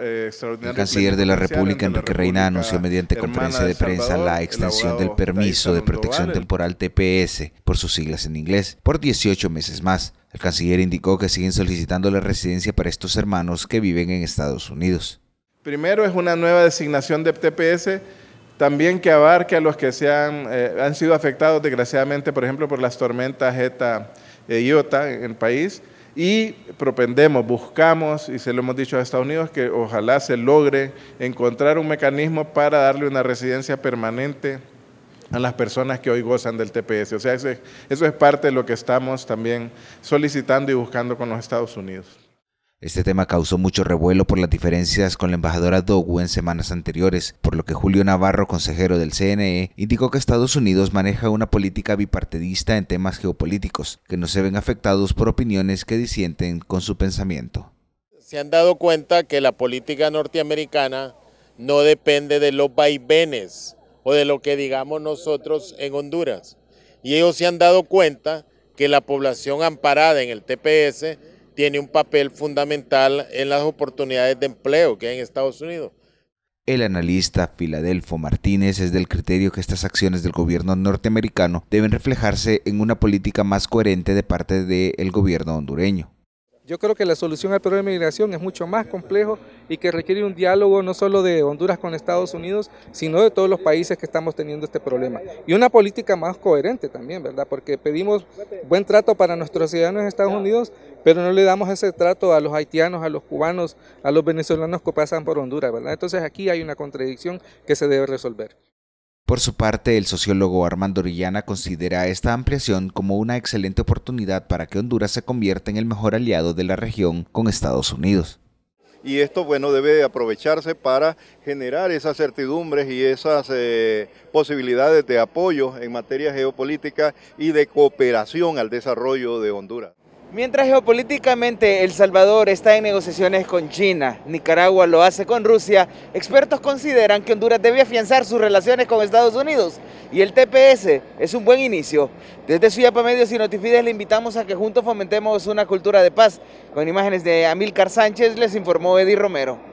Eh, el canciller de la República, Enrique Reina, anunció mediante conferencia de prensa la extensión del permiso de protección temporal TPS, por sus siglas en inglés, por 18 meses más. El canciller indicó que siguen solicitando la residencia para estos hermanos que viven en Estados Unidos. Primero es una nueva designación de TPS, también que abarque a los que se eh, han, sido afectados desgraciadamente, por ejemplo, por las tormentas ETA y e IOTA en el país y propendemos, buscamos, y se lo hemos dicho a Estados Unidos, que ojalá se logre encontrar un mecanismo para darle una residencia permanente a las personas que hoy gozan del TPS. O sea, eso es, parte de lo que estamos también solicitando y buscando con los Estados Unidos. Este tema causó mucho revuelo por las diferencias con la embajadora Dogu en semanas anteriores, por lo que Julio Navarro, consejero del CNE, indicó que Estados Unidos maneja una política bipartidista en temas geopolíticos, que no se ven afectados por opiniones que disienten con su pensamiento. Se han dado cuenta que la política norteamericana no depende de los vaivenes o de lo que digamos nosotros en Honduras. Y ellos se han dado cuenta que la población amparada en el TPS tiene un papel fundamental en las oportunidades de empleo que hay en Estados Unidos. El analista Filadelfo Martínez es del criterio que estas acciones del gobierno norteamericano deben reflejarse en una política más coherente de parte del gobierno hondureño. Yo creo que la solución al problema de migración es mucho más complejo y que requiere un diálogo no solo de Honduras con Estados Unidos, sino de todos los países que estamos teniendo este problema. Y una política más coherente también, ¿verdad? Porque pedimos buen trato para nuestros ciudadanos en Estados Unidos, pero no le damos ese trato a los haitianos, a los cubanos, a los venezolanos que pasan por Honduras, ¿verdad? Entonces aquí hay una contradicción que se debe resolver. Por su parte, el sociólogo Armando Orellana considera esta ampliación como una excelente oportunidad para que Honduras se convierta en el mejor aliado de la región con Estados Unidos y esto bueno debe aprovecharse para generar esas certidumbres y esas eh, posibilidades de apoyo en materia geopolítica y de cooperación al desarrollo de Honduras. Mientras geopolíticamente El Salvador está en negociaciones con China, Nicaragua lo hace con Rusia, expertos consideran que Honduras debe afianzar sus relaciones con Estados Unidos y el TPS es un buen inicio. Desde Suyapa Medios y Notifides le invitamos a que juntos fomentemos una cultura de paz. Con imágenes de Amílcar Sánchez les informó Eddie Romero.